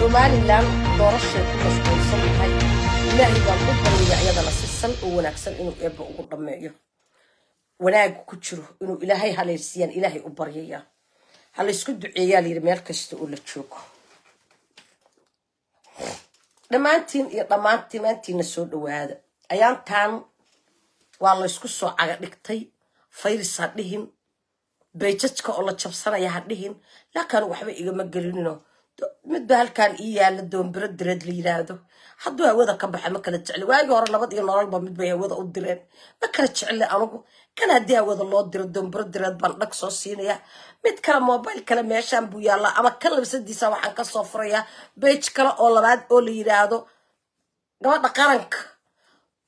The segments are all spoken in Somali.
somalilan doorashee ku mashquulsan tahay ilaahay baan ku baryiga iyadana si sal oo wanaagsan inuu eebba ugu dhammeeyo wanaaga ku jiro inuu ilaahay haleelsiiyaan ilaahay u baryayaa ha laysku duceeyaa layidhi meel kasta oo la joogo dhammaantiin iyo dhammaan soo dhawaada ayaantan waa laysku soo caga dhigtay fayris ha dhihin bayjajka oo la jabsanaya ha dhihin laakaan waxba igama gelinino midba halkan ii yaala doombiro direed la yidhaahdo hadduu hawada ka baxa ma kala jecli waagii hore labad iyo nololba midbay hawada u direen ma kala jecli anugu kan haddii hawada loo diro doombiro direed baan dhag soo siinaya mid kale mobail kale meeshaan buu yaalla ama kan labsadiisa waxaan ka soo furayaa bej kale oo labaad oo la yidhaahdo gabadha qaranka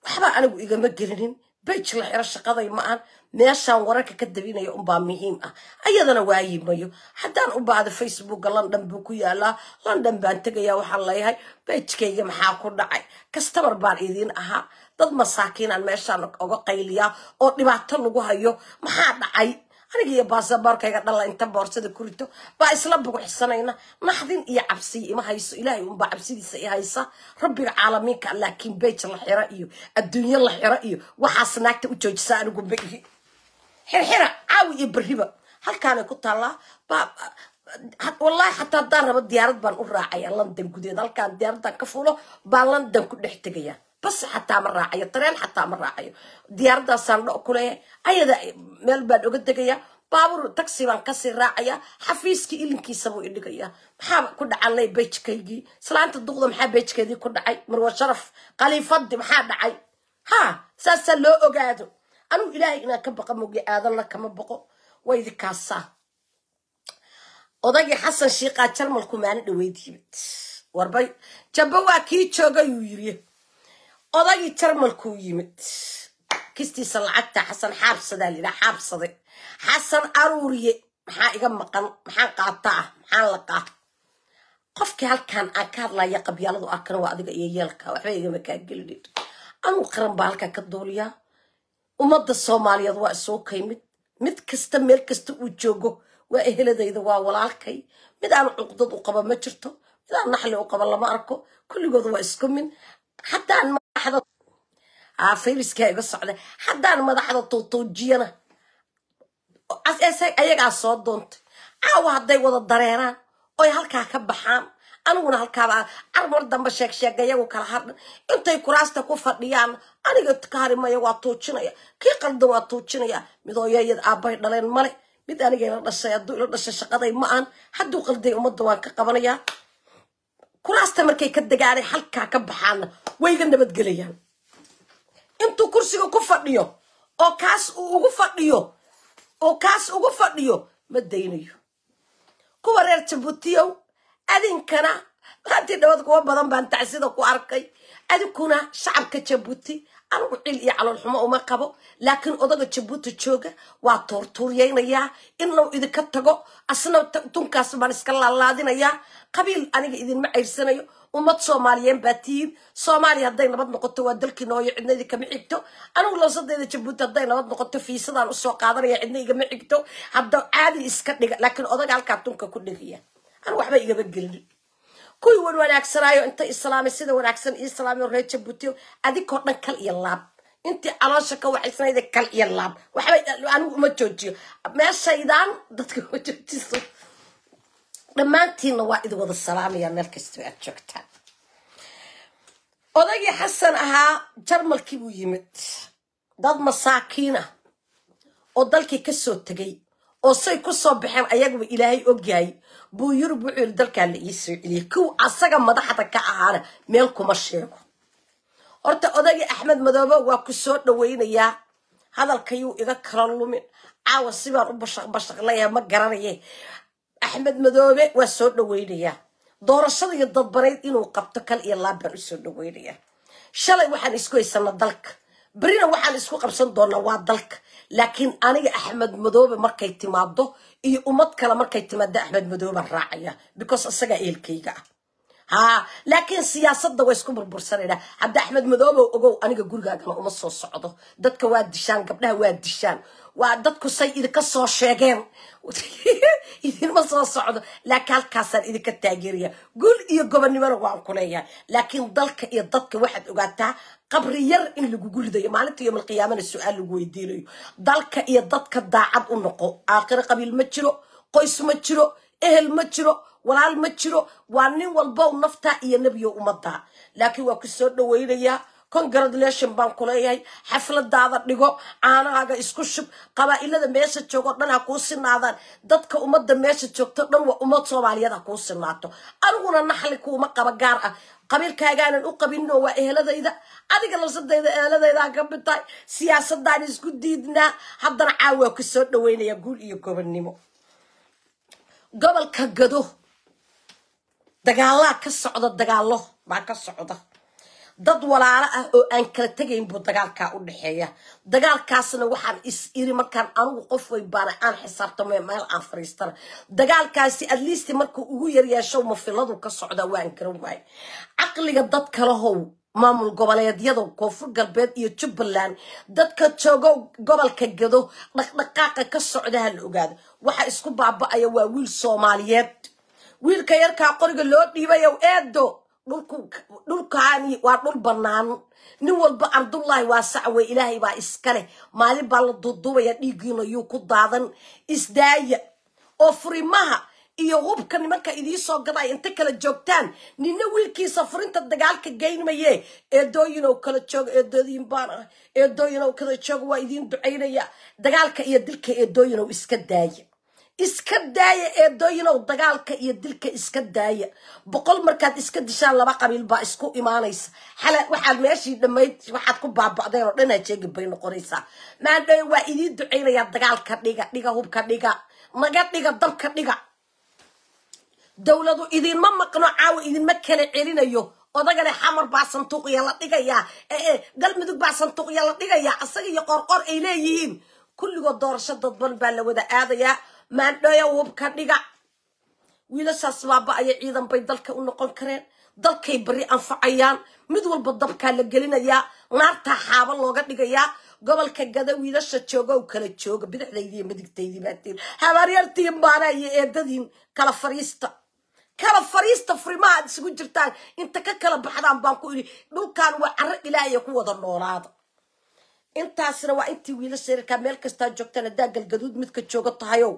waxbaa anigu igama gelinin bej la xiro shaqaday ma-an meeshaan wararka ka dabinaya unbaa muhiim ah ayadana waayimayo haddaan u baahdo facebooka london buu ku yaalaa london baan tegaya waxaan leeyahay bejkayga maxaa ku dhacay kastabar baan idiin ahaa dad masaakiinaan meeshaan oga qayliyaa oo dhibaato lagu hayo maxaa dhacay aniga iyo baasaboorkayga dhalla inta boorsada ku rito baa isla buguxsanayna naxdin iyo cabsiya ima hayso ilaahay unbaa cabsidiisa i haysa rabbiga caalamiinka ah, laakiin bej la xiro iyo adduunyo la xiro iyo waxaas naagta u joojisa anigu maihi xirxira caawi iyo beriba halkaanay ku taallaa wallaahi xataa haddaan rabo diyaarad baan u raacaya london gudeed halkaan diyaaradan ka fuulo baan london ku dhex tegaya bas xataa ma raacayo tareen xataa ma raacayo diyaaradaasaan dho kuleeyahay ayada meel baan oga degaya baabur taxi baan kasii raacaya xafiiskii ilinkiisabuu idhigaya maxaa ku dhacanay bejkaygii islaanta duqda maxaa bejkeedii ku dhacay marwa sharaf khaliifadii maxaa dhacay ha saasaa loo ogaado أنا إلهي إنا كبقى موجي آذن لك مبقى ويدي كاسا وضاقي حسن شيقا تشال ملكو ماان لويدي بيت وارباي جبوا كي تشوغا يويري وضاقي تشال ملكو يمت كيستي سلعتا حسن حابسة دالي لا حابسة دي حسن أروري محاقا مقان محان قاطا محان لقا قف كهال كان أكاد لا يقب يالدو أكرا وادقا يالكا وحبا يجمكا قلدي أمو قرن بالكا كدوليا ummadda soomaaliyeed waa isoo kay mid mid kasta meel kasta uu joogo waa eheladayda waa walaalkay mid aan cuqdad u qaba ma jirto mid aan naxli u qaba lama arko kulligood waa isku min haddaan madaxda fayriskaa iga socda haddaan madaxda towtowjiyana ayagaa soo doontay caawa hadday wada dareeraan oy halkaa ka baxaan aniguna halkaaba armar dambe sheeg sheega iyagu kala hadhan intay kuraasta ku fadhiyaan aniga kaarimaya waa tuujinaya kii qaldan waa tuujinaya midooyayad aabbay dhaleen male mid anigayla dhashay hadduu ila dhashay shaqaday ma aan hadduu qalday ummadda waan ka qabanayaa kuraasta markay ka dagaanay halkaa ka baxaana wayga nabadgelayaan intuu kursiga ku fadhiyo oo kaas uu ugu fadhiyo oo kaas ugu fadhiyo ma daynayo kuwa reer jabuutiyow adinkana maantii dhawad kuwa badan baan tacsida ku arkay adinkuna shacabka jabuuti anigu cil iyo caloolxumo uma qabo laakiin odaga jabuuti jooga waa toortuuryaynayaa inuu idinka tago asna dunkaas baan iska laalaadinayaa qabiil aniga idinma cayrsanayo ummad soomaaliyeen baa tihiin soomaaliya hadday nabad noqoto waa dalkii nooyo cidna idinkama xigto anigu loosadeeda jabuuti hadday nabad noqoto fiisadaan usoo qaadanaya cidna igama xigto hadda caadi iska dhiga laakiin odaga halkaa dunka ku dhigaya aan waxba igaba gelin kuwii wan wanaagsanaayo inta islaamay sida wanaagsan ii islaamay adigoo dhan kal iyo laab intii caloosha ka waxaysnayda kal iyo laab waxba anigu uma joojiyo meeshaydan dadka uma joojiso dhammaantiinna waa idi wada salaamaya meel kastoo aad joogtaan odagii xasan ahaa jarmalkii buu yimid dad masaakiin ah oo dalkii kasoo tegay oo say ku soo baxeen ayaguba ilaahay ogyahay buu yurub wuxuu yiri dalkaa la ii soo celiyey kow asaga madaxda ka ahaana meel kuma sheego horta odagii axmed madoobe waa ku soo dhawaynayaa hadalkayuu iga kala lumin caawa sibaan u bashaq ma garanaye axmed madoobe waa soo dhawaynayaa doorashada dadbanayd inuu qabto kal iyo laabaan usoo soo shalay waxaan isku haysana dalka berina waxaan isku qabsan doonaa waa dalka laakiin aniga axmed madoobe markay timaado iyo ummad kale markay timaado axmed madooban raacaya because isagaa eelkayga ah haa laakiin siyaasadda way isku burbursanayna hadda axmed madoobow ogow aniga gurigaagana uma soo socdo dadka waa dishaan gabdhaha waa dishaan waa dadku say idinka soo sheegeen idinma soo socdo laakiin halkaasaan idinka taageeraya guul iyo gobonnimona waan ku laakiin dalka iyo dadka waxaad ogaataa qabri yar in lagugu ridayo maalinta yowmalqiyaamana su-aal lagu weydiinayo dalka iyo dadka daacad u noqo aakhiro qabiil ma jiro qoys ma jiro ehel ma jiro walaal ma jiro waa nin walbow naftaa iyo nebiyo ummaddaa laakiin waa ku soo dhawaynayaa congratulation baan ku xafladaada dhigo caanahaaga isku shub qabaa'ilada meesha joogoo dhan ha kuu sinaadaan dadka ummadda meesha joogto dhan waa ummad soomaaliyeed ha kuu sinaato aniguna naxli kuuma qaba gaar ah qabiilkaagaanan u qabinoo waa ehladayda adiga labsadayda eheladaydaa ka bitay siyaasadaan isku diidnaa haddana caawaa ku soo dhaweynaya guul iyo gobonnimo gobolka gado dagaalaa ka socda dagaalo baa ka socda dad walaalo ah oo aan kala tegayn buu dagaalkaa u dhexeeya dagaalkaasna waxaan is iri markaan anigu qof way baana aan xisaabtamo meel aan fariistana dagaalkaasi adliist markuu ugu yaryeeshow mafiladu ka socdaa waan garan waay caqliga dad kalahow maamul goboleedyada koonfur galbeed iyo jubbaland dadka joogo gobolka gado dhaqdhaqaaqa ka socda ha la ogaado waxa isku baaba waa wiil soomaaliyeed wiilka yarkaa qoriga loo dhiibayo eedo dhulkaani waa dhul banaan nin walba ardullaahi waa sacwe ilaahay baa iska maalin baa la duuduubaya dhiiggiina yuu ku daadan isdaaya oo furimaha iyo hubka nimanka idiisoo gaday inta kala joogtaan ninna wiilkiisa furinta dagaalka geynmaye eedooyin oo kala joog eedooyin baan ah eedooyin oo kala joog waa idiin ducaynaya dagaalka iyo dilka eedooyin oo iska daaya iska daaya eedooyinow dagaalka iyo dilka iska daaya boqol markaad iska dishaan laba qabiil baa isku imaanaysa xala waxaad meeshii dhammayd waxaad ku baaba'deen oo dhanaa jeegin bay noqonaysaa maadha waa idiin ducaynayaa dagaalka dhiga dhiga hubka dhiga naga dhiga dalka dhiga dowladu idinma maqno caawa idinma kala celinayo odagale xamar baa sanduuqya la dhigayaa ee galmudug baa sanduuqya la dhigayaa asaga iyo qorqor ay leeyihiin kulligood doorasho dadban baa la wada aadayaa maandhoya wubka dhiga wiilashaas baaba-aya ciidan bay dalka u noqon kareen dalkay bari anfacayaan mid walba dabkaa la gelinayaa naartaa xaaba looga dhigayaa gobolka gada wiilasha jooga u kala jooga bidixdaydi iyo midigtaydi baatiin habaryartiin baana iyo eedadiin kala fariista kala fariista furimaha ad isugu jirtaan inta ka kala baxdaan baan ku idhi dhulkan waa caro ilaahaya ku wada noolaada intaasna waa intii wiilasha yararkaa meel kastaa joogtaan haddaa galgaduud midka jooga tahayow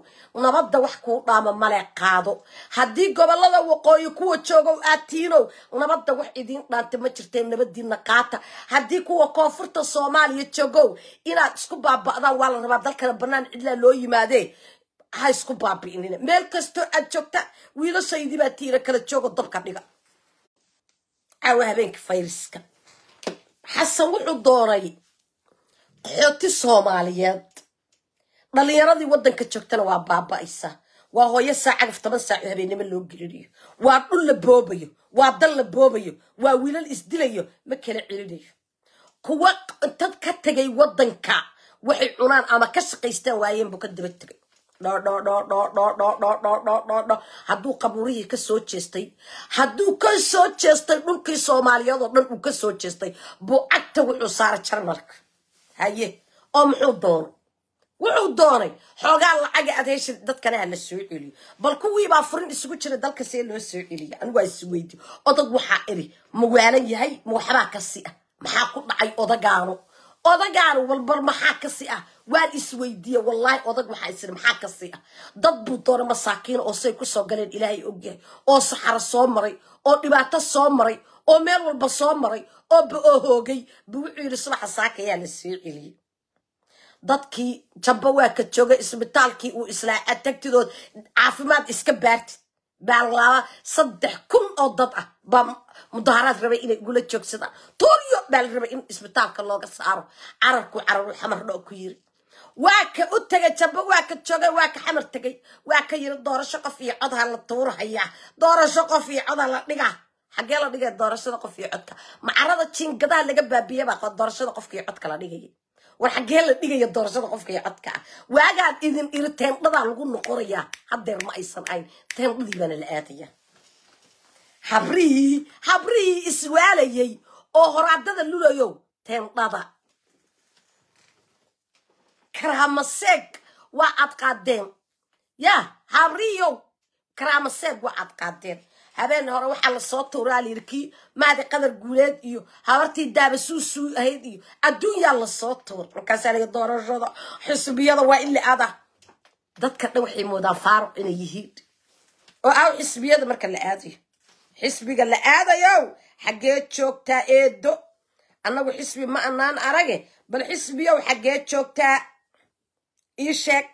nabadda wax kuu dhaama male qaado haddii gobolada waqooyi kuwa joogow tiinow nabadda wax idiin dhaanta ma jirteen nabadiinna qaata haddii kuwa koonfurta soomaaliya joogow inaad isku baaba'daan waa la rabaa dalkana bannaan cidlaa loo yimaadee ha isku baabi'inina meel kastoo aad joogta wiilashaydii baa tiira kala joogo dabka dhiga caawa habeenka fayriska xasan wuxuu doonay qaxooti soomaaliyeed dhalinyaradii waddanka joogtana waa baaba'aysa waa hooyo saa toban saaco habeenimo loo gelinayo waa dhul la boobayo waa dal la boobayo waa wiilal isdilayo ma kala celinayo kuwa intad ka tegay waddanka waxay cunaan ama ka shaqaystaan waayeen buu ka daba tegay dhdhdhdhdhdhdh hadduu qabuurihii ka soo jeestay hadduu ka jeestay dhulkii soomaaliyeed oo dhan uu ka jeestay buu cagta wuxuu saara jarmalka haye oo muxuu doono wuxuu doonay xoogaa lacaga aad heshin dadkana hala soo celiyo bal kuwiibaa furin isugu jira dalka see loo soo celiya anigu waa isweydi odog waxaa iri ma yahay ma waxbaa kasi ah maxaa ku dhacay odagaano odagaano walbal maxaa kasi ah waan isweydiiye wallaahi odag waxaa isiri maxaa kasi ah dad buu doona masaakiina oo say kusoo galeen ilaahay ogyahay oo saxara soo maray oo dhibaato soo maray oo meel walba soo maray oo ba oo hoogay ba wuxuu yidhi subaxa saakayaa la sii celiyey dadkii jabba waa ka joogay isbitaalkii uu islaaca tagtidood caafimaad iska baartid baa laaba saddex kun oo dad ah baa mudaaraad rabay inay igula joogsadaan tuuryo baa la rabay in isbitaalka looga saaro cararku cararu xamar ku yiri waa ka u tegay jabba waa ka joogay waa ka xamar tegay waa ka yiri doorasho qof iyo codha la tuurahayaa doorasho qof iyo codha la dhigaa xaggee la dhigay doorashada qof iyo codka macarada jiin gadaha laga baabiye baa doorashada qofka codka la dhigaya war xaggee la dhigaya doorashada qofka codka ah waagaad idin iri teendhadaa lagu noqonayaa haddeer ma aysan ayn teendhadii baana la aadaya habrihii habrihii iswaalayay oo horaadada lulayow teendhada karaamaseeg waa adqaadeen yaa habriyow karaamaseeg waa adqaadeen habeen hore waxaa lasoo tuuraa la yidhi kii maadi qadar guuleed iyo habartii daabasuusuu ahayd iyo adduunyaa lasoo tuur markaasaa laga doorashada xisbiyada waa ili ada dadka dhan waxay moodaan faaruq inay yihiin oo aw ah xisbiyada marka la aadayo xisbiga la aadayow xaggee joogtaa eedo annagu xisbi ma anaan arage bal xisbiyow xaggee joogtaa ii sheeg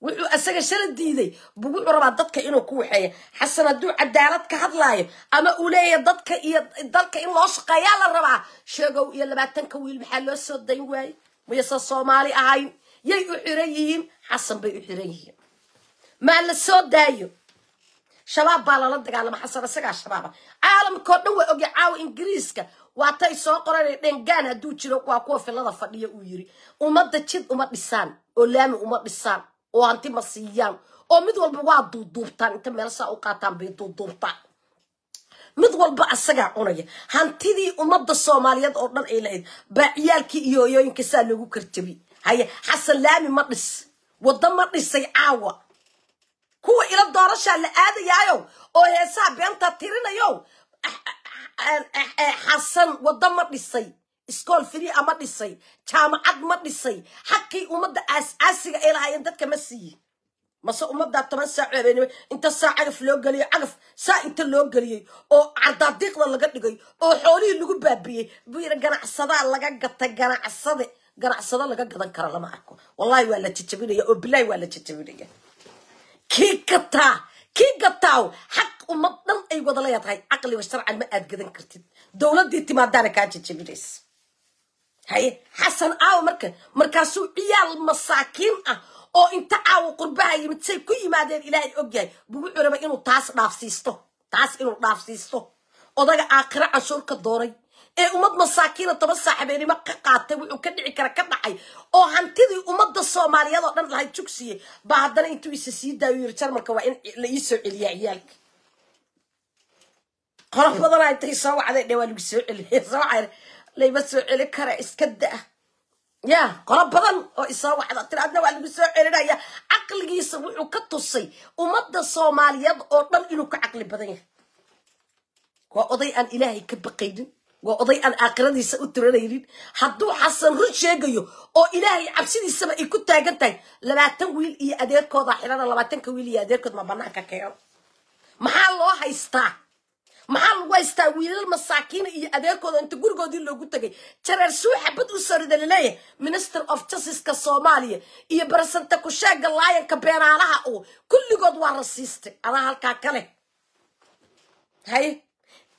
wuxuu asaga shala diiday bugucu rabaa dadka inuu ku waxeeya xasan hadduu cadaalad ka hadlaayo ama uu leeyahy dadka iyo dalka in loo shaqeeyaa la rabaa sheegow iyo labaatanka wiil maxaa loo soo dayn waaye muyasa soomaali ahayn yay u xiran yihiin xasan bay u xiran yihiin maa la soo daayo shabaab baa lala dagaalama xasan isagaa shabaaba ah. caalamkao dhan waa ogya caawa ingiriiska waatay soo qorana dhengaan hadduu jiro waa kuwa filada fadhiya uu yiri ummadda jid uma dhisaan oo laami uma dhisaan oo hanti ma siiyaan oo mid walba waa duuduubtaan inta meel u qaataan bay duuduubtaan mid walba asagaa cunaya hantidii ummadda soomaaliyeed oo dhan ay lahayd baa ciyaalkii iyo oyooyinka saa loogu karjabi haye xasan laami ma dhis waddo ma dhisay caawa kuwa ila doorashaa la aadayaayo oo heesaha beenta tirinayo eh, eh, eh, xasan waddo ma dhisay iskool firiica ma dhisay jaamacad ma dhisay xaqii ummadda aasaasiga ee lahaayeen dadka ma siiyi mase ummaddaa toban saaco habeenimo inta saa cagaf loo geliyey cagaf saa inta loo geliyey oo cardaadiiqda laga dhigay oo xoolihii lagu baabiyey buyira ganacsadaa laga gata ganacsade ganacsado laga gadan karo lama arko wallahi waa la jajabinaya oo bilaahi waa la jajabinaya kii gataa kii gataaw xaq ummad dhan ay wadala yaatahay caqliga sharcan ma aad gadan kartid dowladdii timaadaana kaa jajabinaysa haye xasan aawo marka markaasuu ciyaal masaakiin ah oo inta aawo qurbaha yimid say ku yimaadeen ilaahay ogyahay bugu curaba inuu taas dhaafsiisto taas inuu dhaafsiisto odaga aakhiro canshuur ka dooray ee ummad masaakiina toba saaxabeenimo ka qaatay wuxuu ka dhici kara ka dhacay oo hantidii ummadda soomaaliyeed oo dhan lahayd jugsiye baa haddana intuu isa sii daayo yiri jarmarka waa in la soo celiyaa ciyaalka qorof badanaa intay soo wacdeen dhee waa lagu soo celiya soo wacayna layma soo celi kara iska da-a yaa qolo badan oo isoo wacda tir adna waa lagu soo celinaya caqligiisa wuxuu ka tusay ummadda soomaaliyeed oo dhan inuu ka caqli badan yahay waa oday aan ilaahay ka baqaynin waa oday aan aakhiradiisa u tiranaynin hadduu xasan run sheegayo oo ilaahay cabsidiisaba ay ku taagan tahay labaatan wiil iyo adeerkooda xirana labaatanka wiil iyo adeerkood ma bannaan keeno maxaa loo haystaa maxaa lagu haystaa wiilal masaakiina iyo adeerkooda inta gurigoodii loogu tegay jareer suu xabad u sorida laleeyahay minister of justiceka soomaaliya iyo baresanta kusheega laayanka beenaalaha oo kulligood waa rasiistay anaa halkaa kale hay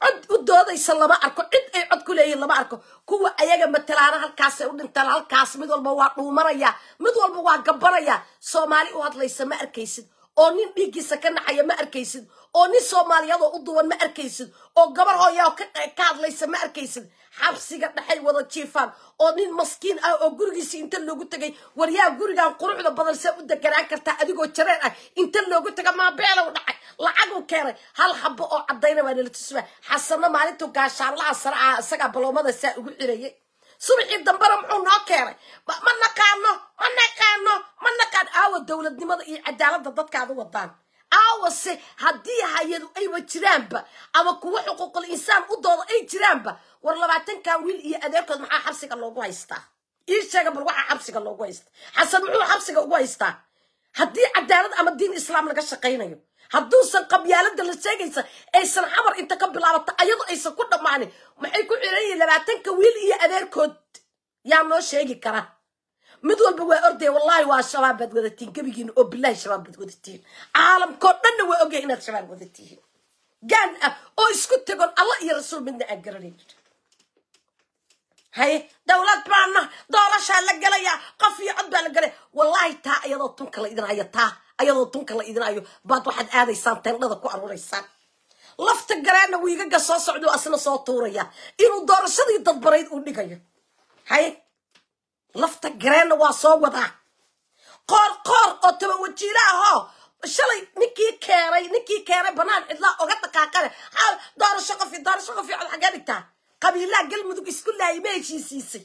cod u doodaysa lama arko cid ay cod ku leeyihin lama arko kuwa ayaga matalaana halkaasay u dhintaan halkaas mid walba waa dhuumanayaa mid walba waa gabbanayaa soomaali u hadlaysa ma arkaysid oo nin dhiiggiisa ka nacaya ma arkaysid oo nin soomaaliyadoo u duwan ma arkaysid oo gabar hooyaa eh, ka hadlaysa ma arkaysid xabsiga dhexay wada jiifaan oo nin maskiin ah oo gurigiisa inta loogu tegay waryaa gurigan quruxda badan see u deganaan kartaa adigoo jareer ah inta loogu taga maabeelow dhacay lacaguu keenay hal xabo oo caddayna waa nala tusumaa xasano maalintuu gaashaanlaha saracaha isagaa baloomada saa ugu cirayay subixii dambena muxuu noo keenay ma naqaano ma naqaano ma naqaan aawa dowladnimada iyo cadaaladda dadkaada wadaan aawa haddii hay-adu ayba jiraanba ama kuwa xuquuqul insaan u dooda ay jiraanba war labaatankan wiil iyo adeerkood maxaa xabsiga loogu haystaa ii sheega bal waxaa xabsiga loogu haystaa xasan muxuu xabsiga ugu haystaa haddii cadaalad ama diin islaam laga shaqaynayo hadduusan qabyaalada la sheegaysa aysan xamar inta ka bilaabata ayadoo aysan ku dhammaanin maxay ku cilan yihiin labaatanka wiil iyo adeerkood yaa noo sheegi kara mid walba waa ordaya wallaahi waa shabaab baad wadatiin gebigiina oo bilaahi shabaab baad wadatiin caalamkoo dhanna waa ogyahay inaad shabaab wada gaan ah oo isku tegoon alla iyo rasuul midna aan garanayn haye dowlad baana doorashaa la galaya qof iyo cod baa la galaya wallaahi taa iyadoo tun kala idin taa ayadoo dunka la idinayo baad waxaad aadaysaan teendhada ku aruuraysaan lafta gareenna wiigaga soo socdoo asna soo tuuraya inuu doorashadii dadbarayd uu dhigayo haye lafta gareenna waa soo wadaa qoor qoor oo tabawajiila ahoo shalay ninkii keenay ninkii keenay banaan cidlaa oga dhaqaaqale doorasho qofi doorasho qofi cod xagee dhigtaa qabiilaha galmudug isku laayay ma heshiisiisay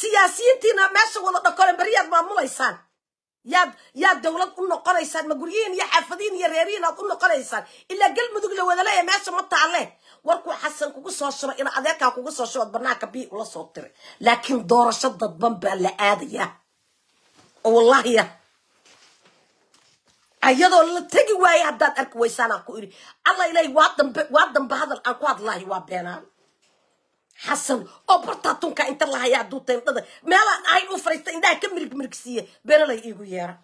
siyaasiyiintiina meesha wada dhakolen baryaad maamulaysaan yaad yaad dawlad u noqonaysaan ma guryihiin iyo xaafadihiin iyo reerihiin aad u noqonaysaan ilaa galmudug la wada leeya meesha ma taale warkuu xasan kugu soo shuba ina adeerkaa kugu soo shubaad banaanka bi ula soo tiray laakiin doorasho dadban baa la aadaya oo wallahiya ayadoo la tegi waaye haddaad arki waysaan aan ku idhi alla ilaahay waa dambe waa dambe hadal aan ku hadlaahi waa beenaan xasan oo bartaa tunka inta lahaya hadduu ta indhada u fariista indhaha ka mirig mirigsiiye beenalay iigu yeera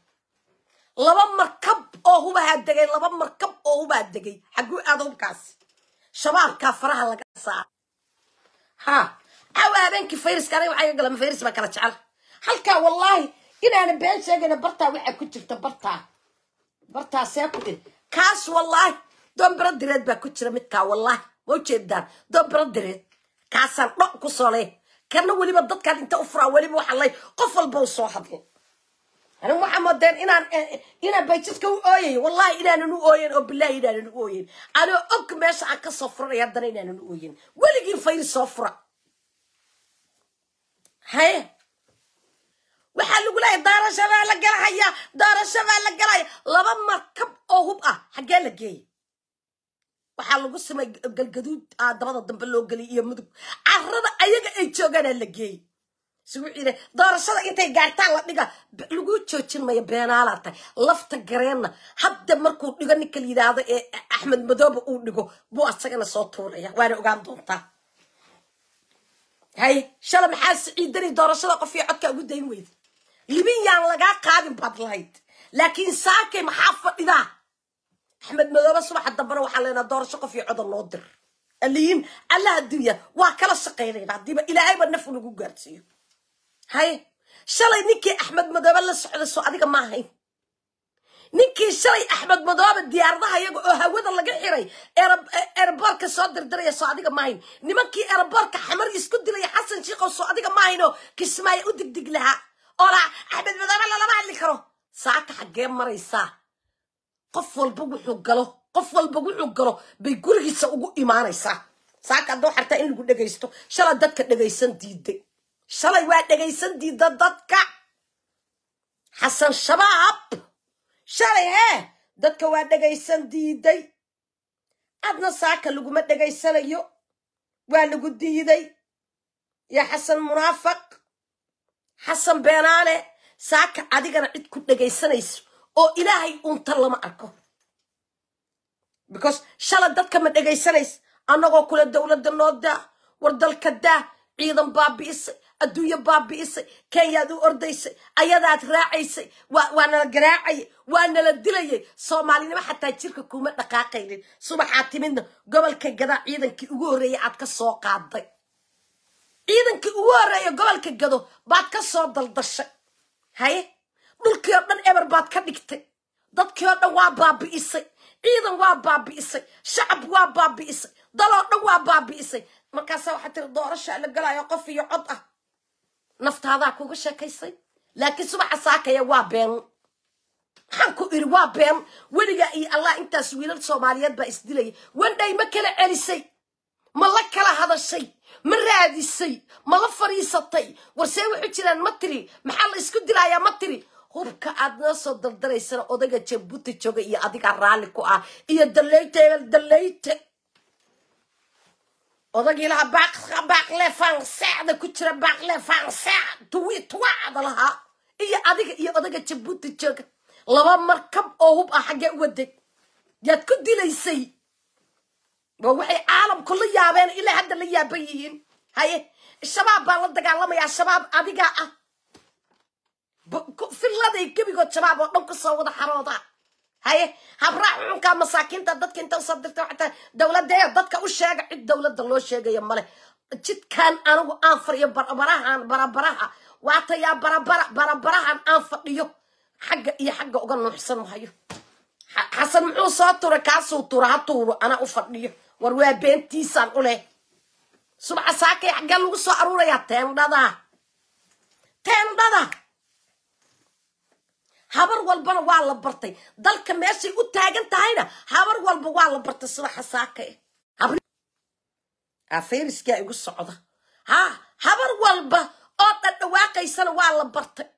laba markab oo hubahaa degay laba markab oo hubaa degay xagguu aada shabaabkaa faraha laga saara haa caawa habeenkii fayriska aniga waxaa iga galama fayris baa kala jecel halkaa wallaahi inaana been sheegayna bartaa waxaa ku jirta bartaa bartaa see ku dhin kaas wallaahi doon baradireed baa ku jira midkaa wallaahi ma ujeedaan doon baradireed كاسر رق كصلي كنا ولي بدت كان انت افرا ولي بوح الله قفل بو صاحبه أنا محمد دين إنا إنا بيتشكو أوين والله إنا نو أوين أو بالله إنا نو أوين أنا أك مش عك صفرة يا دري إنا نو أوين ولقي فين صفرة هاي وحلو قلها دار الشباب لقلها يا دار الشباب لقلها لبما كب أو هبقى أه. حقا لقيه waxaa lagu samay galgaduud ah, dabada dambe loo geliy iyo mudug carada ayaga ay joogaanaa la geey subuuciile doorashada intay gaartaan la dhiga lagu joojin maya beenaalaa tahay lafta gareenna hadda markuu dhigo ninka la yidhaahdo ee eh, axmed madoobe uu dhigo buu asagana soo tuuraya waana ogaan doontaa hay shala maxaa siciidani doorashada qof iyo codka ugu dayn weyda libiyaan lagaa qaadin baad lahayd laakiin saakay maxaa fadhidaa أحمد مدرب صباح الدبر وحلينا دور شق في عض الله در الليين الله الدنيا وكل الشقيري بعد ما إلى أي بنف ونقول هاي شلي نكي أحمد مدرب الله سحر السؤال ما هي نكي شلي أحمد مدرب الديار ضها يقو هود الله جحري إرب إربارك صادر در يا سؤال ما هي نمكي إربارك حمر يسكت لي حسن شيخ السؤال ما هي نو كسمعي أدق دق لها أرا أحمد مدرب الله ما عليك رو ساعة حجام مريسة qof walba wuxuu galo qof walba wuxuu galo bay gurigiisa ugu imaanaysaa saaka xartaa waxaa in lagu dhegaysto shalay dadka dhegaysan diiday shalay waa dhegaysan diida dadka xasan shabaab shalay hee dadka waa dhegaysan diiday adna saaka laguma dhegaysanayo waa lagu diiday iyo xasan munaafaq xasan beenaane saaka adigana cid ku dhegaysanayso oo ilaahay unta lama arko because shala dadka ma dhegaysanays annagoo kule dowladda noo daa war dalka daa ciidan baabi'isay adduunyo baabi'isay kenyaad u ordaysay ayadaad raacaysay waa nala garaacayay waa nala dilayay soomaalinimo xataa jirka kuma dhaqaaqaynin subaxaa timidna gobolka gadaa ciidankii ugu horreeyay aad ka soo qaaday ciidankii ugu horreeya gobolka gado baad ka soo daldashay haye dhulkii oo dhan eber baad ka dhigtay dadkii oo dhan waa baabi'isay ciidan waa baabi'isay shacab waa baabi'isay daloo dhan waa baabi'isay markaasaa waxaa tiri doorashaa la galayo qof iyo cod ah naftaadaa kuga sheekaysay laakiin subaxa saakaya waa beenu maxaan ku idhi waa beenu weligaa iyo allah intaas wiilal soomaaliyeed baa isdilaya wandhay ma kala celisay ma la kala hadashay ma raadisay ma la fadhiisatay warsee wuxuu jiraan ma tiri maxaa la isku dilayaa ma tiri hubka aad noo soo daldalaysana odayga jabuuti jooga iyo adiga raalli ku ah iyo dalayte hebel dalayte odagiilaha baaqle fansecda ku jira baaqle fanse tuwi lahaa iyo adiga iyo odaga jabuuti jooga laba markab oo hub ah xaggee uwaday yaad ku dilaysay waa waxay caalamku la yaabeen ilaa hadda la yaaban yihiin haye shabaab baan la dagaalamaya shabaab adigaa ah filaday gebigood shabaab oo dhan kusoo wada xarooda haye habraac xunkaa masaakiinta dadka inta usoo dirta ataa dawladee dadka u sheega cid dawladda loo sheegaya male jidkan anigu aan fadhiyo barabarahan barabaraha waatayaa barabara barabarahan aan fadhiyo xagga iyo xagga uga nuuxsan maayo xasan muxuu soo tura kaasuu tura ha tuuro anaa u fadhiyo war waa beentiisaan u subca saakay xaggee lagu soo aruurayaa teendhada teendhada habar walbana waa la bartay dalka meeshay u taagan tahayna habar walba waa la bartay sida xasaaka afayriskaa igu socda ha habar walba oo dhadhawaaqaysana waa la bartay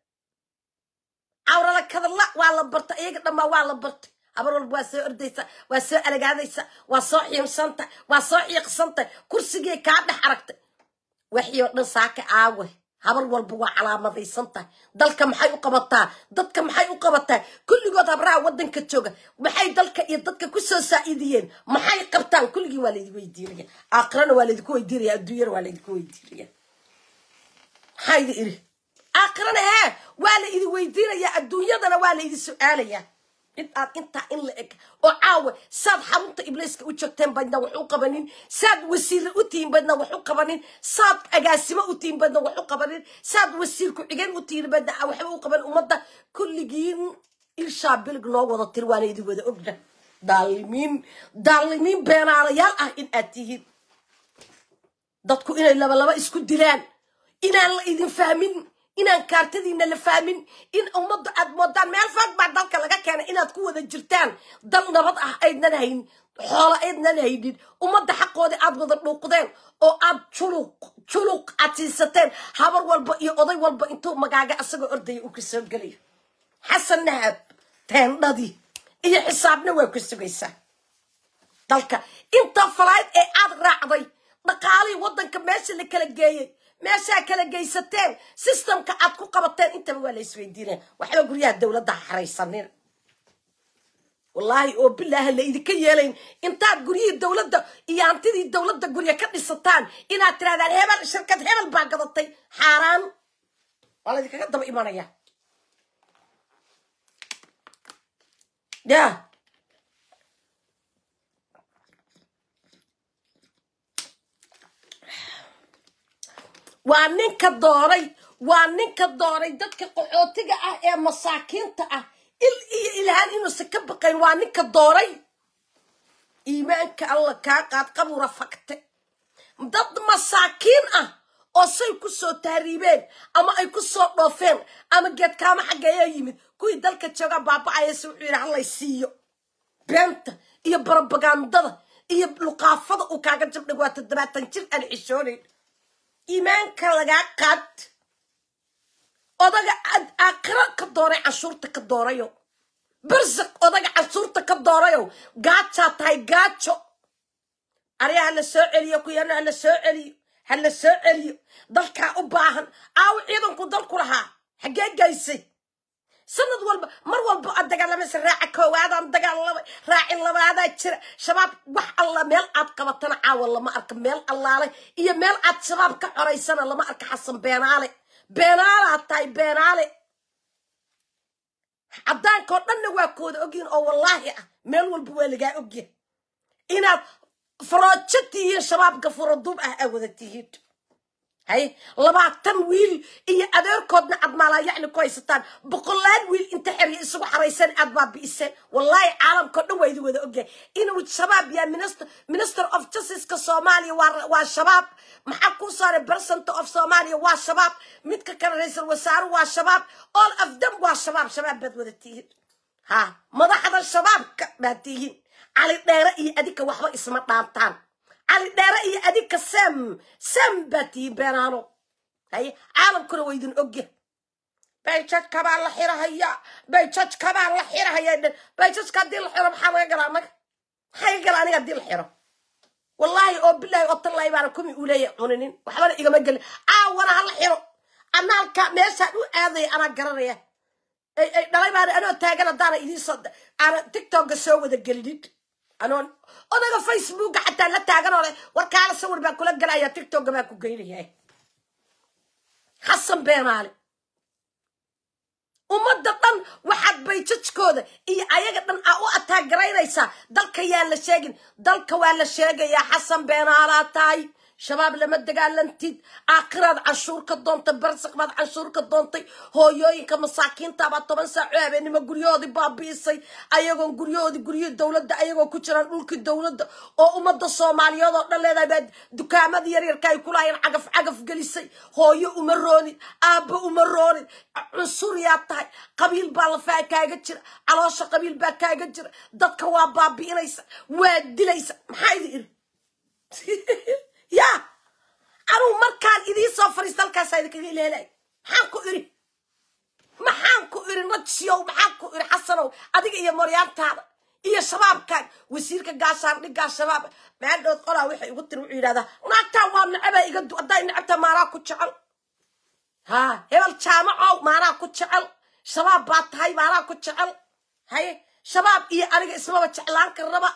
cawrala kadalla waa la bartay iyaga dhammaa waa la bartay habar walba waa soo ordaysa waa soo alagaadaysa waa soo xiimsanta waa soo xiiqsanta kursigii kaa dhex aragtay waxii oo dhan saaka aawe habal walba waa calaamadaysan tahay dalka maxay u qabataa dadka maxay u qabataa kulligood habraha wadanka jooga maxay dalka iyo dadka ku soo saacidiyeen maxay qabtaan kulligii waa laydinku weydiinaya aakhirana waa laydinku weydiinaya adduunyana waa laydinku weydiinaya maxaa idi iri aakhirana ee waa la idi weydiinaya adduunyadana waa laydi su-aalaya intaad intaa in la eg oo caawa saad xarunta ibliiska u joogteen badna wax qabanin saad wasiire u tihiin badna wax u qabanin saad agaasimo u tihiin badna wax qabanin saad wasiir ku-xigeen u tihiin badna ah waxba u qaban ummadda kulligiin ilshaa bilig noo wada tir waana idin wada ogna daalimiin daalimiin beenaalayaal ah in aad tihiin dadku inay labalaba isku dilaan inaan la idin fahmin inaan kaartadiina la fahmin in ummaddu aad moodaan meel fog baa dalka laga keenay inaad ku wada jirtaan dal nabad ah aydnan haynin xoolo aydnan haynin ummadda xaqoodii aad wada dhuuqdeen oo aad juluq juluq aad siisateen habar walba iyo oday walba intuu magaaga asagoo ordaya uu ka soo gelayo xasan nahab teendhadii iyo xisaabna waa ku sugaysaa dalka inta falayd ee aad raacday dhaqaalihii waddanka meesha la kala geeyey meeshaa kala geysateen sistamka aad ku qabateen intaba waa la isweydiinaya waxba guryaha dawladda xaraysanin haraysanin wallaahi oo bilaaha la idinka yeelayn intaad guryihii dawladda iyo hantidii dawladda gurya ka dhisataan inaad tirahdaan hebel shirkad hebel baa gadatay xaaraan waa la daba imanaya ya waa ninka dooray waa ninka dooray dadka qaxootiga ah ee masaakiinta ah il iyo ilhaan inuusan ka baqayn waa ninka dooray iimaanka alla kaa qaad qabura fagte dad masaakiin ah oo say ku soo tahriibeen ama ay ku soo dhoofeen ama geedkaama xaggayaa yimid kuwii dalka joogaa baabacayase wuxuu yidhi hallay siiyo beenta iyo barobagandada iyo luqaafada uu kaaga jabdhig waa toddobaatan jir aan xishoonayn imaanka lagaa qaad odaga aakhira ka dooray canshuurta ka doorayo barsak odaga canshuurta ka doorayo gaajaa tahay gaajo ariga hala soo celiyo kuyano hala soo celiyo hala soo celiyo dalkaa u baahan aaw ciidanku dalku lahaa xaggee gaysay sanad walba mar walba aad dagaalamaysa raaca koowaadaan dagaallamay raacin labaadaa jira shabaab wax alla meel aad qabatana caawa lama arka meel allaale iyo meel aad shabaab ka coraysana lama arka xasan beenaale beenaale had tahay beenaale caddaankao dhanna waa kooda ogyihin oo wallaahi ah meel walba waa lagaa ogyahay inaad faroojo tihiin shabaab gafuro dub ah aa wada tihiin hay labaatan wiil iyo adeerkoodna aad maalaa yacni ku haysataan boqolaan wiil inta xeriya isagu xarayseen aad baabi'iseen wallaahi caalamkao dhan waa idin wada ogyahay inuu shabaab yaa minister of justiceka soomaaliya waa shabaab maxaa kuu saaray barsanta of soomaaliya waa shabaab midka kale ra-iisul wasaare waa shabaab all of them waa shabaab shabaab baad wada tihiin ha madaxda shabaabka baad tihiin cali dheere iyo adinka waxba isma dhaantaan cali dheere iyo adinka sam sam baa tihiin beenaano haye caalamkuna waa idin ogya bayjajkabaa la xirahaya bayjajkabaa la xirahaya bayjajka haddii la xiro maxaa naga gala anaga maxaa iga gala aniga haddii la xiro wallaahi oo bilaahi oo tallaahi baana kumi uleeya cuninin waxbana igama gelin caawana ha la xiro anaalka meeshaan u aadaya anaa garanaya ay dhalay baana anoo taagan haddaana anoon odaga facebooka xataa la taagan ole warkaala sawir baa kula galayaa tictokga baa ku geynaya xasan beemaale ummadda dhan waxaad bay jajkooda iyo ayaga dhan aa u ataagaraynaysaa dalka yaan la sheegin dalka waa la sheegayaa xasan beenaalaa tahay shabaab lama dagaalantid aakhiraad canshuurka doontay barsiq baad canshuur doontay hooyooyinka masaakiintaabaa toban saaco habeenimo guryahoodii baabi'isay ayagoon guryahoodii guryihii dowladda ayagoo ku jiraan dhulkii dowladda oo ummadda soomaaliyeed oo dhan leedahay baa dukaamada yaryarka ay kulahayeen cagaf cagaf gelisay hooyo uma roonid aabbo uma roonid cunsuriyaa tahay qabiil baa lafaa kaaga jira caloosha qabiil baa kaaga jira dadka waa baabi'inaysa waa dilaysa maxaa idi iri anuu markaan idii soo fariista halkaasaa idinkaga ilaalay maxaan ku iri maxaan ku iri najiyow maxaan ku iri xasanow adiga iyo maryaantaada iyo shabaabkaan wasiirka gaashaandhigga al-shabaab maadhood qolaa waxay igu tiri wuxuu yidhahdaa naagtaan waa nacabaa iga du haddaa nacabtaa maanaa ku jecel ha hebel jaamacow maanaa ku jecel shabaab baa tahay maanaa ku jecel haye shabaab iyo aniga ismaba jeclaan karnaba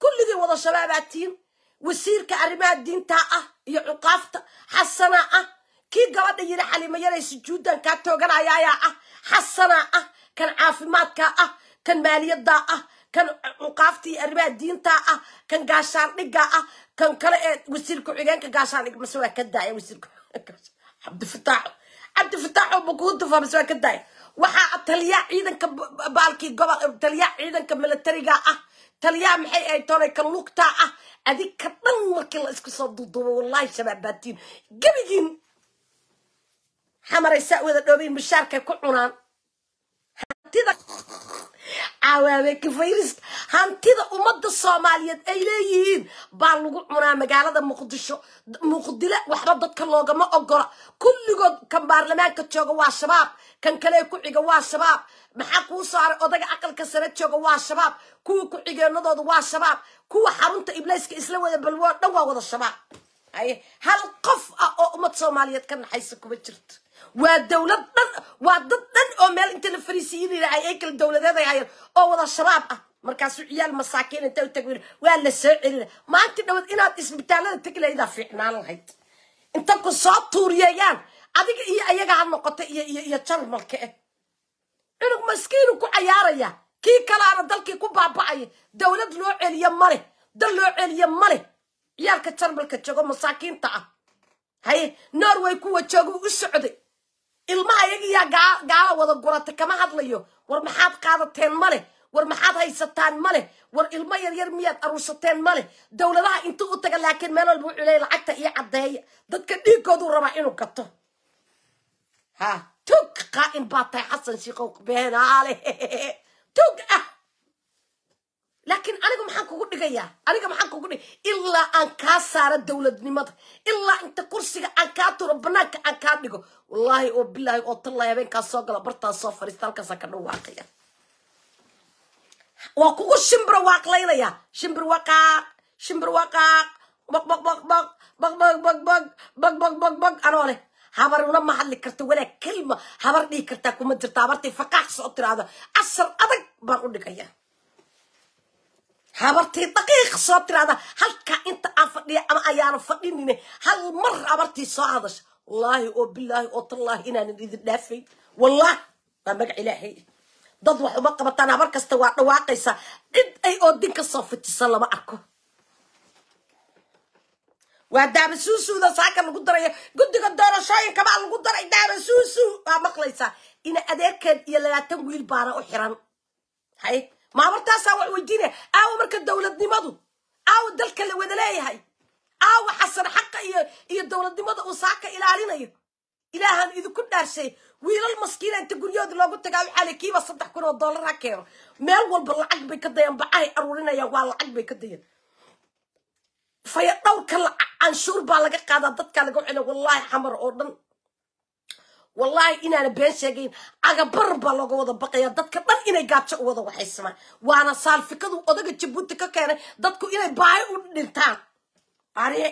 kulligii wada shabaabaa tihin وسيرك عرمات دين تاقه يعقافت حسناقه كي قواد يري حالي ما يري سجودا يا عياياقه حسناقه كان عافمات كاقه كان مالي داقه كان عقافتي عرمات دين تاقه كان قاشان لقاقه كان كان وسيرك عقانك قاشان لقاقه مسوي كدائي وسيرك عبد الفتاح عبد الفتاح وبقود دفا مسوي كدائي وحا تليا عيدا كبالكي قواد تليا عيدا كملتريقاقه taliyaa maxay ahay tolay ka lugtaa ah adig ka dhan markii la isku soo duuduubo wallaahi shabaab baatiim gebigiin xamaray saa wada dhoobay bashaarkay ku cunaan hantida caawaabey kafayris hantida ummadda soomaaliyeed ay leeyihiin baa lagu cunaa magaalada muqdisho muqdile waxba dadka loogama ogola kulligood kan baarlamaanka jooga waa shabaab kan kale ku xiga waa shabaab maxaa kuu saaray odaga aqalka sare jooga waa shabaab kuwa ku xigeenadooda waa shabaab kuwa xarunta ibliiska isla wada balwoo dhan waa wada shabaab haye hal qof ah oo ummad soomaaliyeed ka naxaysa kuma jirto waa dowlad dhan waa dad dhan oo meel inta la fariisiyin ay kala dowladeed ay hayeen oo wada shabaab ah markaasuu ciyaal masaakiin inta u tagwin waa la soo celina maanti dhawaed inaad isbitaalada teglaydaa fiicnaan lahayd inta ku soo tuuriyeeyaan adiga iyo ayaga ha noqota iyo iyo iyo jarmalka eh cunug maskiinu ku cayaaraya kii kalaana dalkii ku baaba'aya dowlad loo celiye male dal loo celiye maleh ciyaalka jarmalka joogo masaakiinta ah haye norway kuwa jooguu u socday ilmaha iyagiyaa gaala wada gurata kama hadlayo war maxaad qaadateen maleh ورمحاد هاي ستان مالي ورالما ير يرميات أرو ستان ماله دولة لها انتو قطك لكن مالا البوحي لها العكتة إيا عدهي دادك دي قدو ربا إنو قطو ها توك قائن باطي حسن شيخوك بيهن آلي توك أه لكن أنا محاكو قد نغيا أنا محاكو قد إلا أنكاس سارة دولة نمط إلا انت كرسيك أنكاتو ربناك أنكات نغو والله أو بالله أو طلا يبين كاسوغل برطا صفر استالك ساكنو واقيا waa kugu shimbir waaqlaynaya shimbir waaqaaq shimbir waaqaaq baq baq baq baq baq baq baq baq baq baq baq habar una ma hadli karta walaag kelima habar dhihi kartaa kuma jirta habartay faqaax soo tiraahdo casar adag baan u dhigaya habartii daqiiq soo tiraahda halkaa inta aan fadhiya ama ayaana fadhinine hal mar habartii soo hadasha wallaahi oh, oo bilaahi oo tallaahi inaanan idin dhaafayn wallaahi waa magac ilaahay dad wax uma qabataan habar kasta waa dhawaaqaysaa cid ay oodin ka soo fujisa lama arko waa daama suusuuda saaka lagu darayo guddiga doorashooyinkamaa lagu daray daama suusuu waa maqlaysaa ina adeerkeed iyo labaatan wiil baana u xiran hay maamartaasaa wax weydiinaya aawa marka dowladnimadu aawa dalka la wada leeyahay aawa xasan xaqa iyo iyo dowladnimada uu saaka ilaalinayo ilaahan idinku dhaarshay wiilal maskiina inta guryahooda loogu tagaayo cali kiiba saddex kun oo doolara keeno meel walba lacag bay ka dayaan bacahay aruurinayaan waa lacag bay ka dayaan faya canshuur baa laga qaadaa dadkaa laga celina wallaahi xamar oo dhan wallaahi inaana been sheegayn cagabarar baa looga wada baqaya dadka dhan inay gaajo u wada waxaysamaan waana saalfikadu odaga jabuuti ka keenay dadku inay baahi u dhintaan are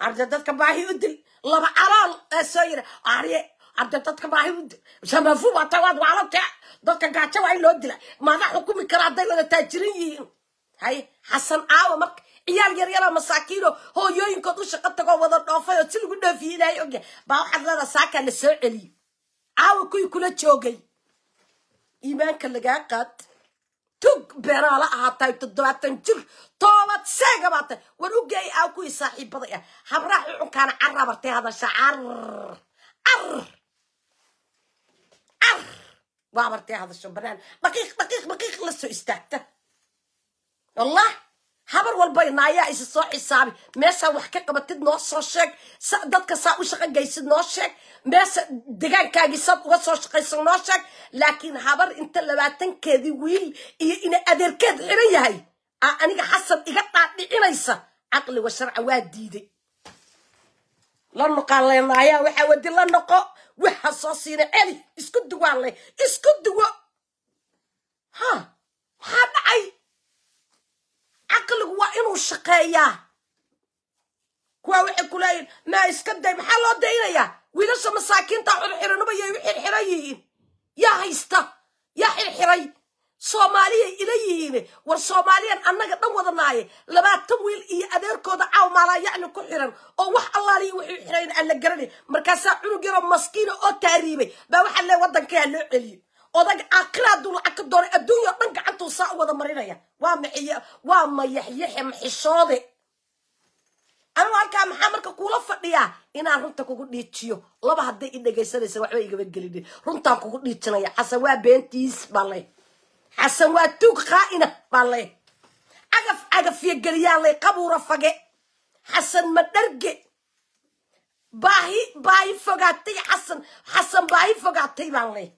عبد dadka baahi u dil laba alaal ee soo yira aariye عبد dadka baahi u dil samafu waa tawaad waa alabta dadka gaajo waa in loo dila maada xukumi kara haday wada taajirin yihiin hay xasan aawa mark ciyaal yar yar masaakiino hooyooyinkood u shaqo tagoo wada dhoofay oo si lagu dhaafiyinaayo og baa waxaad leeda saaka la soo celiyo aawa kuwii kula joogay iimaanka lagaa qaad تك برالا هاتاي تدواتن تك طوات سيغا بات ونوكي اوكي صاحي بضيع هبراح كان عربتي هذا شعر ار ار وعبرتي هذا الشبران بقيق بقيق بقيق لسه استاكته والله habar walba naayaa isa soo xisaabi meeshaa wax ka qabatid noo soo sheeg dadka saa u gaysid noo sheeg meesha degaankaagii saad uga soo shaqaysa noo sheeg laakiin habar inta labaatankeedii wiil iyo ina adeerkeed xiran yahay aa aniga xasan iga dhaadhicinaysa caqliga sharca waa diiday la noqaaleenaayaa waxaa wadi la noqo waxa soo siina celi isku duwaan leh isku duwo ha maxaa dhacay caqligu waa inuu shaqeeyaa kuwaa waxay ku leeyihin iska day maxaa loo daynayaa wiilasha masaakiinta xirxiranaba yay u xirxiran yihiin yaa haysta yaa xirxiray soomaaliyay ila yihiine war soomaaliyan annaga dhan wadanaaye labaatan wiil iyo adeerkooda caawmaalaa yacni ku xiran oo wax allaaliyo wuxuu xirayna aan la garanay markaasaa cunug yaroo maskiina oo taariibay baa waxaa lee waddankai loo celiyo odag aakiraadu lacag ka doonay adduunyao dhan gacantuu saa u wada marinaya waa maxiy waa mayaxyaxe maxishoode anigoo halkaa maxaa marka kuula fadhiyaa inaan runta kugu dhiijiyo laba hadday i dhegaysanaysa waxba igabadgelin runtaan kugu dhiijinaya xasan waa beentiis baa leh xasan waa tuug khaa'ina baa leh cagaf cagafyo geliyaa leh qabuura fage xasan ma dharge baahi baahi fogaatay xasan xasan baahi fogaatay baan leh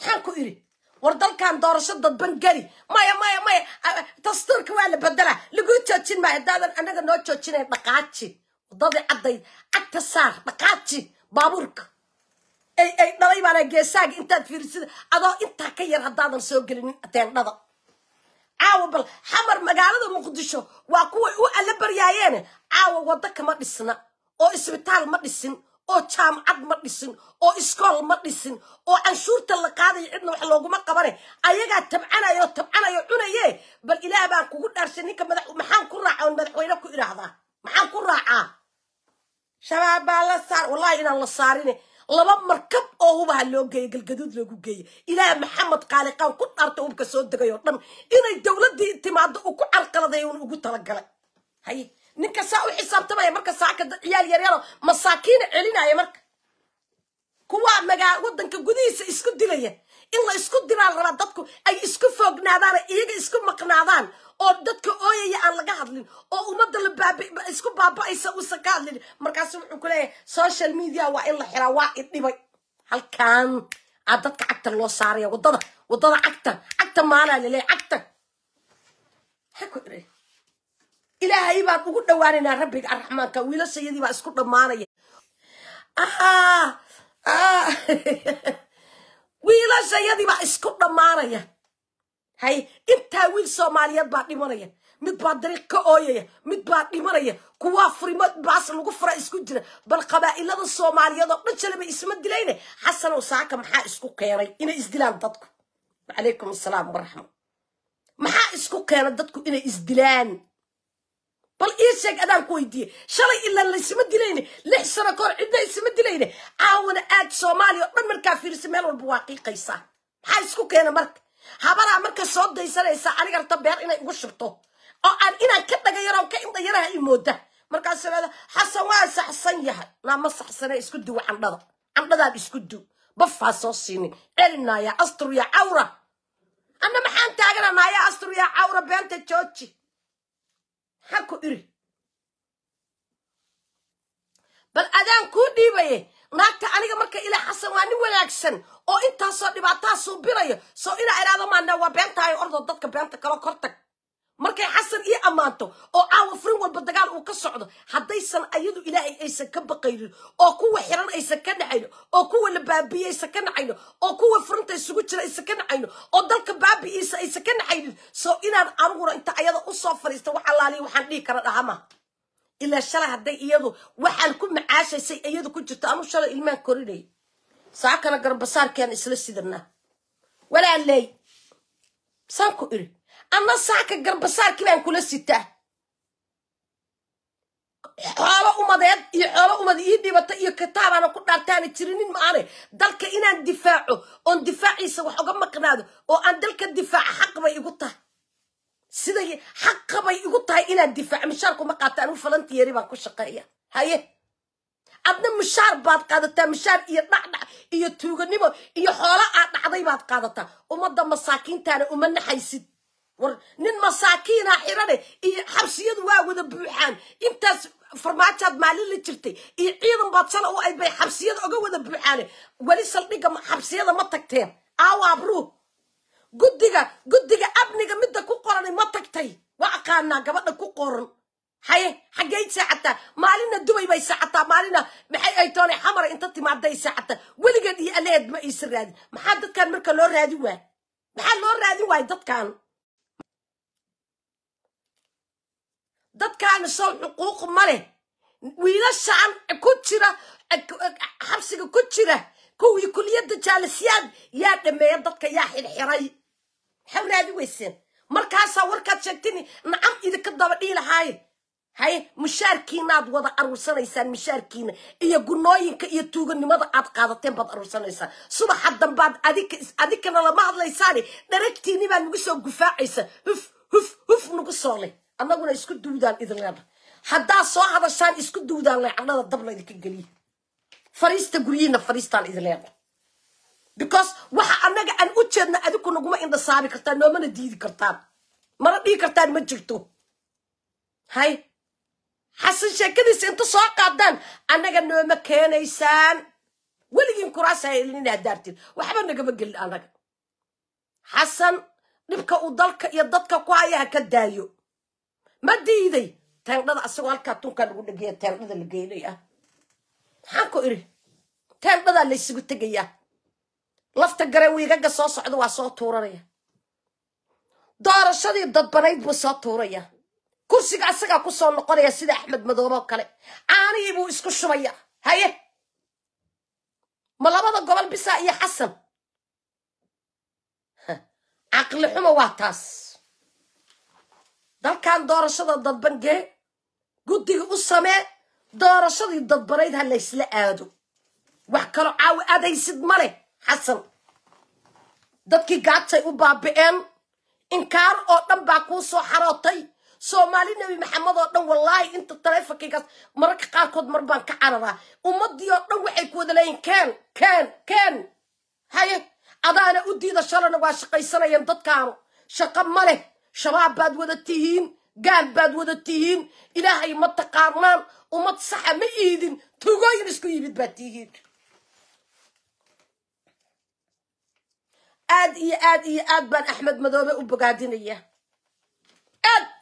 maxaan ku idhi war dalkan doorasho dadban geli maya maya maya dastuurka waa la bedelaa laguu joojin maayo hadaadan anaga noo joojinayn dhaqaaji wadadii caddayd cagta saar dhaqaaji baabuurka ay ay dhalay baana geesaaga intaad fiirisida adoo intaa ka yar haddaadan soo gelinin teendhada caawa bal xamar magaalada muqdisho waa kuway u alla baryaayeene caawa waddo kama dhisna oo isbitaal ma dhisin oo jaamacad ma dhisin oo iskool ma dhisin oo canshuurta la qaadaya cidna wax looguma qabane ayagaa tabcanayo tabcanayo cunaye bal ilaah baan kugu dhaarshay ninka mada maxaan ku raaca on madaxweyne ku idhaahdaa maxaan ku raacaa shabaab baa la saar wallahi inaan la saarine laba markab oo hubaha loo geeya galgaduud loogu geeya ilaah maxamed qaaliqaan ku dhaarta hubka soo degay oo dhan inay dowladdii timaado uu ku carqaladay un ugu talagalay hay ninka saa u xisaabtamaya marka saaka ciyaal yaryaro masaakiina celinaya marka kuwaa magaa waddanka gudihiisa isku dilaya in la isku dilaa rabaa dadku ay isku foognaadaan iyaga isku maqnaadaan oo dadka ooyaya aan laga hadlin oo ummadda la baabisku baaba'aysa uusan ka hadlin markaasu wuxuu ku leeyahay social media waa in la xiraa waa idhibay halkaan aa dadka cagta loo saaraya waddada waddada cagta cagta maanaa laleeya cagta ilaahay baan ugu dhawaanaynaa rabbiga araxmaanka wiilashayadii baa isku dhammaanaya wiilashayadii baa isku dhammaanaya hay intaa wiil soomaaliyeed baa dhimanaya mid baa dariiq ka ooyaya mid baa dhimanaya kuwaa furimo baas lagu fura isku jira bal qabaa'ilada soomaaliyeed oo dhan jalaba isma dilayne xasanow saaka maxaa isku keenay inay isdilaan dadku calaykum asalaam waraxma maxaa isku keena dadku inay isdilaan bal ii sheeg adaan ku weydiiyey shalay ilaa laysma dilayne lix sano kahor cidna isma dilayne caawana aad soomaaliya oo dhan markaa fiirisa meel walba waa qiiqaysaa maxaa isku keena marka habaraa marka soo daysanaysaa aniga arta beer inay igu shubto oo aan inaan ka dhagayaraan ka indhayaraha i mooda markaasuu leeda xasan waa saxsan yahay naa saxsane isku duwa candhada candhadaad isku du bafaa soo siinin celinaayaa asturya cawra anna maxaan taagananaaya asturya cawra beenta jooji xag ku iri bal adaan kuu dhiibaye naagta aniga marka ilaa xasan waa nin wanaagsan oo intaasoo dhibaataa suubinayo soo inaa idhaada maane waa beentaayo ordo dadka beenta kaloo kortag markay xasan io ammaanto oo caawa farin walba dagaal uu ka socdo haddaysan ayadu ilaahay aysan ka baqaynin oo kuwa xiran aysan ka nacayno oo kuwa la baabiye aysan ka nacayno oo kuwa furinta isugu jira aysan ka nacayno oo dalka baabi'iisa aysan ka nacaynin soo inaan aniguna inta ayada usoo fadhiista wax allaaliya waxaan dhihi kara dhahama ilaa shalay hadday iyadu waxaan ku macaashaysay iyadu ku jirto anu shalay ilmaan korinay saa kana garbasaarkean isla sidanaa walaaleey saan ku iri ama saaka garbasaarkii baan kula sitaa xoolo umadeed iyo xoolo umad ii dhibata iyo kitaabaana ku dhaartaana jirinin maane dalka inaan difaaco oon difaaciisa wax oga maqnaado oo aan dalka difaaca xaq igu tahay sida xaqa igu tahay inaan difaaco mishaarkuma qaata anigu falanti baan ku shaqeeya haye adna mishaar baad qaadataa mishaar iyo dhacdhac iyo tuuganimo iyo xoolo aad dhacday baad qaadataa ummadda masaakiintaana uma naxaysid war nin masaakiina xirane iyo xabsiyadu waa wada buuxaan intaas farmaajaad maalin la jirtay iyo ciidan baad sala u ay bay xabsiyada oga wada buuxaane weli saldhigga xabsiyada ma tagteen aawa guddiga guddiga amniga midda ku qorana ma tagtay waa aqaanaa gabadha ku qoran haye xaggeyd saacataa maalina dubay bay saacataa maalina maxay ay toonay xamara inta timaaday saacataa weligeed iyo aleed ma iisa raadin maxaa dadkan marka loo raadin waay maxaa loo raadin waay dadkan dadkaana sow xuquuq ma leh wiilashaan ku jira xabsiga ku jira kuwii kuliyadda jaalasyaad yaa dhameeya dadka yaa xirxiray maxaa raadi weyseen markaasaa warkaad sheegtini nacam idinka dabadhii lahaaye haye mushaarkiinaad wada aruursanaysaan mushaarkiina iyo gunooyinka iyo tuuganimada aad qaadateen baad aruursanaysaan subaxa dambaad adikana lama hadlaysaani dharagtiini baa nagu soo gufaacaysa huf huf huf nagu soo leh أنا أقول لك حتى صار هذا الشان يسكت دودا لعنة الضبلة اللي كنقلي فريستا قرينا فريستا الإذلال بكوس وحا أنا أن أتشدنا أدوك نقوم إن صابي كرتان نوما نديدي كرتان ما ربي كرتان مجلتو هاي حسن شي كذي سنتو صار قادان أنا قال نوما كان إيسان ولي يمكن راسا اللي نادارتين وحب أنا قبل أنا حسن نبقى وضلك يا ضدك كوايا كدايو ma diiday teendhada asagoo halkaa tunkaa lagu dhageeya teendhada la geenay ah maxaan ku idhi teendhadaa laysugu tegayaa lafta gareen soo socda waa soo tuuranaya doorashadii dadbanayd buu soo tuuraya kursiga asagaa ku soo noqonaya sida axmed madoobeo kale caanihii buu isku shubaya haye ma labada gobol bisaa iyo xasan caqli xumo waa taas dalkan doorashada dadbangee guddiga u samee doorashadii dadbanayd ha laysla aado wax kaloo caawi adaysid ma leh xasan dadkii gaajay u baabi'een inkaar oo dhan baa kuu soo xarootay soomaali nebi maxamed oo dhan wallaahi inta taleefonkaygaas mararka qaarkood mar baan ka cararaa ummaddii oo dhan waxay ku wada leeyihin keen keen keen haye adaana u diida shalana waa shaqaysanayeen dadkaanu shaqo ma leh shabaab baad wada tihiin gaal baad wada tihiin ilaahay ma taqaanaan ummad saxa ma iidin tugooyin isku yimid baad tihiin aad iyo aad iyo aad baan axmed madoobe u bogaadinayaa aad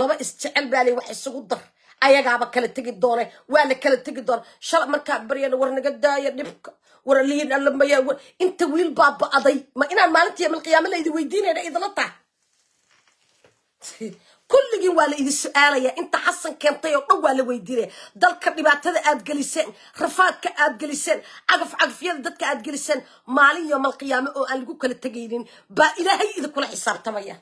laba isjecel baaley wax isugu dar ayagaaba kala tegi doone waa la kala tegi doona shala markaan baryana war naga daaya dhibka war liin allamaya inta wiil baa ba'day ma inaan maalintii yamalqiyaamo la idin weydiinayna idinla kulligiin waa la idin su aalaya inta xasan keentay oo dhan waa la weydiinaya dalka dhibaatada aad geliseen rafaadka aad geliseen cagaf cagafyada dadka aad geliseen maalin iyo mal qiyaamo oo aan lagu kala tegaynin baa ilaahay idinkula xisaabtamaya